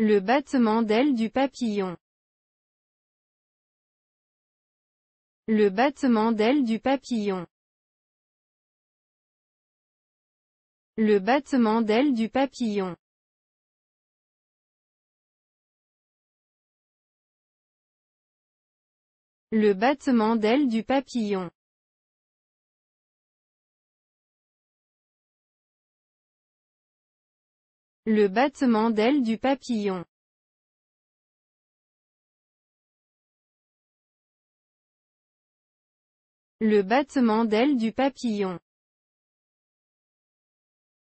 Le battement d'aile du papillon. Le battement d'aile du papillon. Le battement d'aile du papillon. Le battement d'aile du papillon. Le battement d'aile du papillon. Le battement d'aile du papillon.